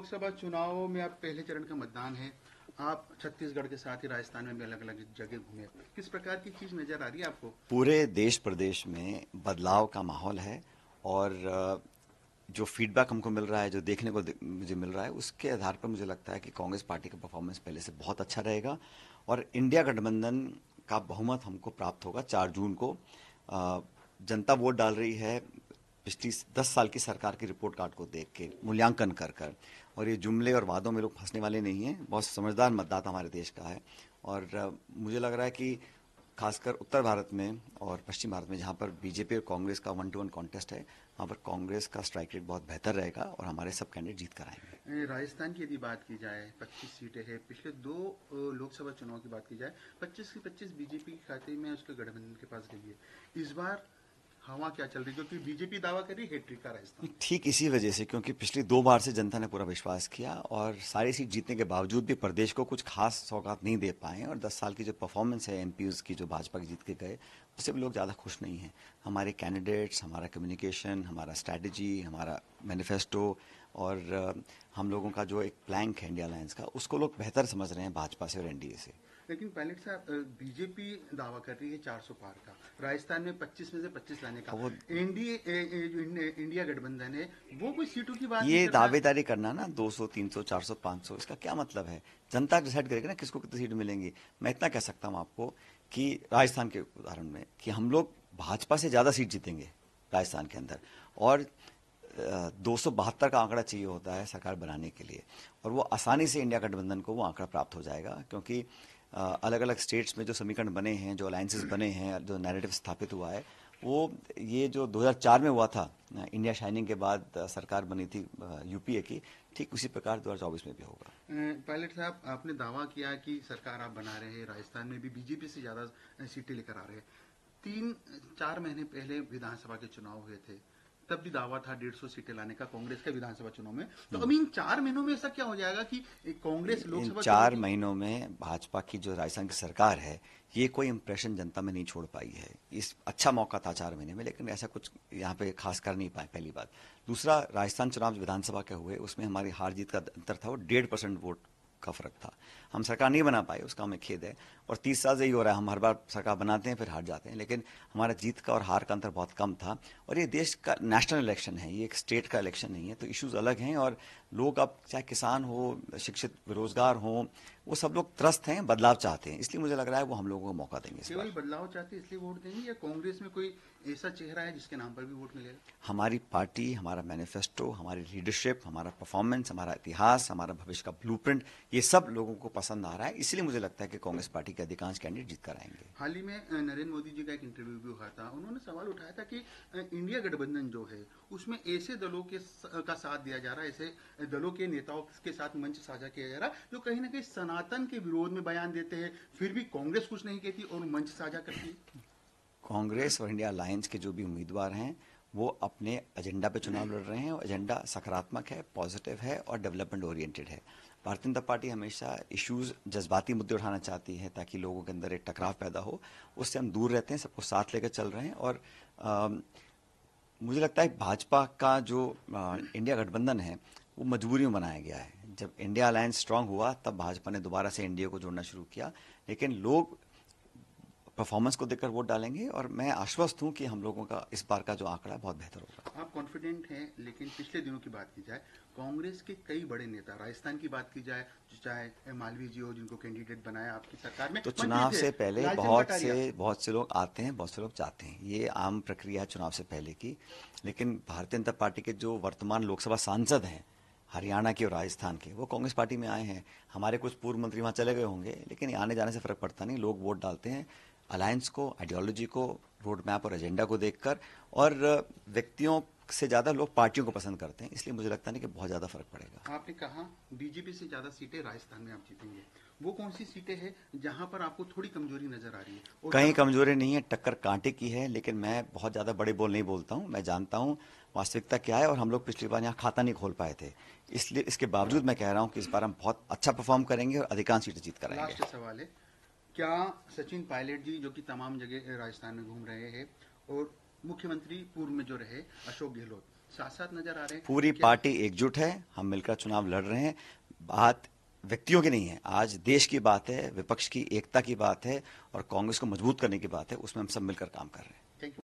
लोकसभा चुनाव में आप पहले चरण का मतदान है आप छत्तीसगढ़ के साथ ही राजस्थान में भी अलग अलग जगह घूमे किस प्रकार की चीज नजर आ रही है आपको पूरे देश प्रदेश में बदलाव का माहौल है और जो फीडबैक हमको मिल रहा है जो देखने को मुझे मिल रहा है उसके आधार पर मुझे लगता है कि कांग्रेस पार्टी का परफॉर्मेंस पहले से बहुत अच्छा रहेगा और इंडिया गठबंधन का बहुमत हमको प्राप्त होगा चार जून को जनता वोट डाल रही है पिछली दस साल की सरकार की रिपोर्ट कार्ड को देख के मूल्यांकन कर कर और ये जुमले और वादों में लोग फंसने वाले नहीं हैं बहुत समझदार मतदाता हमारे देश का है और मुझे लग रहा है कि खासकर उत्तर भारत में और पश्चिम भारत में जहाँ पर बीजेपी और कांग्रेस का वन टू वन कॉन्टेस्ट है वहाँ पर कांग्रेस का स्ट्राइक रेट बहुत बेहतर रहेगा और हमारे सब कैंडिडेट जीत कर आएंगे राजस्थान की यदि बात की जाए 25 सीटें हैं पिछले दो लोकसभा चुनाव की बात की जाए 25 की 25 बीजेपी के खाते में उसके गठबंधन के पास गई है इस बार हवा हाँ, क्या चल रही क्योंकि बीजेपी दावा कर रही हेट्रिक का राजस्थान ठीक इसी वजह से क्योंकि पिछली दो बार से जनता ने पूरा विश्वास किया और सारी सीट जीतने के बावजूद भी प्रदेश को कुछ खास सौगात नहीं दे पाए और 10 साल की जो परफॉर्मेंस है एम की जो भाजपा की जीत के गए उससे भी लोग ज़्यादा खुश नहीं हैं हमारे कैंडिडेट्स हमारा कम्युनिकेशन हमारा स्ट्रैटेजी हमारा मैनिफेस्टो और हम लोगों का जो एक प्लैंक है इंडिया अलायंस का उसको लोग बेहतर समझ रहे हैं भाजपा से और एनडीए से लेकिन पायलट साहब बीजेपी दावा कर रही है 400 पार का राजस्थान में 25 में से 25 लाने का वो एनडीए इंडिया गठबंधन है वो कोई सीटों की बात ये दावेदारी करना ना 200 300 400 500 इसका क्या मतलब है जनता डिसाइड करेगी ना किसको कितनी सीट मिलेंगी मैं इतना कह सकता हूँ आपको कि राजस्थान के उदाहरण में कि हम लोग भाजपा से ज़्यादा सीट जीतेंगे राजस्थान के अंदर और दो का आंकड़ा चाहिए होता है सरकार बनाने के लिए और वो आसानी से इंडिया गठबंधन को वो आंकड़ा प्राप्त हो जाएगा क्योंकि अलग अलग स्टेट्स में जो समीकरण बने हैं जो अलायंसेस बने हैं जो नैरेटिव स्थापित हुआ है वो ये जो 2004 में हुआ था इंडिया शाइनिंग के बाद सरकार बनी थी यूपीए की ठीक उसी प्रकार दो में भी होगा पायलट साहब आपने दावा किया कि सरकार आप बना रहे हैं राजस्थान में भी बीजेपी से ज़्यादा सीटें लेकर आ रहे हैं तीन चार महीने पहले विधानसभा के चुनाव हुए थे तब भी दावा था डेढ़ सौ सीटें लाने का कांग्रेस के विधानसभा चुनाव में तो हम्म। अब इन चार महीनों में ऐसा क्या हो जाएगा कि कांग्रेस लोकसभा चार महीनों में भाजपा की जो राजस्थान की सरकार है ये कोई इम्प्रेशन जनता में नहीं छोड़ पाई है इस अच्छा मौका था चार महीने में लेकिन ऐसा कुछ यहाँ पे खास कर नहीं पाए पहली बात दूसरा राजस्थान चुनाव विधानसभा के हुए उसमें हमारी हार जीत का अंतर था वो डेढ़ परसेंट वोट का फर्क था हम सरकार नहीं बना पाए उसका हमें खेद है और तीस साल से ही हो रहा है हम हर बार सरकार बनाते हैं फिर हार जाते हैं लेकिन हमारा जीत का और हार का अंतर बहुत कम था और ये देश का नेशनल इलेक्शन है ये एक स्टेट का इलेक्शन नहीं है तो इश्यूज अलग हैं और लोग अब चाहे किसान हो शिक्षित बेरोजगार हो वो सब लोग त्रस्त हैं बदलाव चाहते हैं इसलिए मुझे लग रहा है वो हम लोगों को मौका देंगे केवल बदलाव चाहते हैं इसलिए वोट देंगे या कांग्रेस में कोई ऐसा चेहरा है जिसके नाम पर भी वोट मिलेगा हमारी पार्टी हमारा मैनिफेस्टो हमारी लीडरशिप हमारा परफॉर्मेंस हमारा इतिहास हमारा भविष्य का ब्लू ये सब लोगों को पसंद आ रहा है इसलिए मुझे लगता है कि कांग्रेस पार्टी के अधिकांश कैंडिडेट जीत कर आएंगे हाल ही में नरेंद्र मोदी जी का एक इंटरव्यू भी हुआ था उन्होंने सवाल उठाया था कि इंडिया गठबंधन जो है उसमें ऐसे दलों के का साथ दिया जा रहा है ऐसे दलों के नेताओं के साथ मंच साझा किया जा रहा जो कहीं ना कहीं सनातन के विरोध में बयान देते हैं फिर भी कांग्रेस कुछ नहीं कहती और मंच साझा करती कांग्रेस और इंडिया अलायंस के जो भी उम्मीदवार हैं वो अपने एजेंडा पे चुनाव लड़ रहे हैं और एजेंडा सकारात्मक है पॉजिटिव है और डेवलपमेंट ओरिएंटेड है भारतीय जनता पार्टी हमेशा इश्यूज जज्बाती मुद्दे उठाना चाहती है ताकि लोगों के अंदर एक टकराव पैदा हो उससे हम दूर रहते हैं सबको साथ लेकर चल रहे हैं और आ, मुझे लगता है भाजपा का जो आ, इंडिया गठबंधन है वो मजबूरी में बनाया गया है जब इंडिया अलायंस स्ट्रांग हुआ तब भाजपा ने दोबारा से एनडीए को जोड़ना शुरू किया लेकिन लोग परफॉर्मेंस को देखकर वोट डालेंगे और मैं आश्वस्त हूं कि हम लोगों का इस बार का जो आंकड़ा बहुत बेहतर होगा आप कॉन्फिडेंट हैं लेकिन पिछले दिनों की बात की जाए कांग्रेस के कई बड़े नेता राजस्थान की बात की जाए चाहे मालवीय जी हो जिनको कैंडिडेट बनाया आपकी सरकार में तो चुनाव से पहले बहुत से बहुत से लोग आते हैं बहुत से लोग जाते हैं ये आम प्रक्रिया है चुनाव से पहले की लेकिन भारतीय जनता पार्टी के जो वर्तमान लोकसभा सांसद हैं हरियाणा के और राजस्थान के वो कांग्रेस पार्टी में आए हैं हमारे कुछ पूर्व मंत्री वहाँ चले गए होंगे लेकिन आने जाने से फर्क पड़ता नहीं लोग वोट डालते हैं अलायंस को आइडियोलॉजी को रोड मैप और एजेंडा को देखकर और व्यक्तियों से ज्यादा लोग पार्टियों को पसंद करते हैं इसलिए मुझे लगता नहीं कि बहुत ज्यादा फर्क पड़ेगा आपने कहा बीजेपी से ज्यादा सीटें राजस्थान में आप जीतेंगे वो कौन सी सीटें हैं जहां पर आपको थोड़ी कमजोरी नजर आ रही है और कहीं कमजोरी नहीं है टक्कर कांटे की है लेकिन मैं बहुत ज्यादा बड़े बोल नहीं बोलता हूँ मैं जानता हूँ वास्तविकता क्या है और हम लोग पिछली बार यहाँ खाता नहीं खोल पाए थे इसलिए इसके बावजूद मैं कह रहा हूँ कि इस बार हम बहुत अच्छा परफॉर्म करेंगे और अधिकांश सीटें जीत करेंगे लास्ट सवाल है क्या सचिन पायलट जी जो कि तमाम जगह राजस्थान में घूम रहे हैं और मुख्यमंत्री पूर्व में जो रहे अशोक गहलोत साथ साथ नजर आ रहे हैं पूरी पार्टी एकजुट है हम मिलकर चुनाव लड़ रहे हैं बात व्यक्तियों की नहीं है आज देश की बात है विपक्ष की एकता की बात है और कांग्रेस को मजबूत करने की बात है उसमें हम सब मिलकर काम कर रहे हैं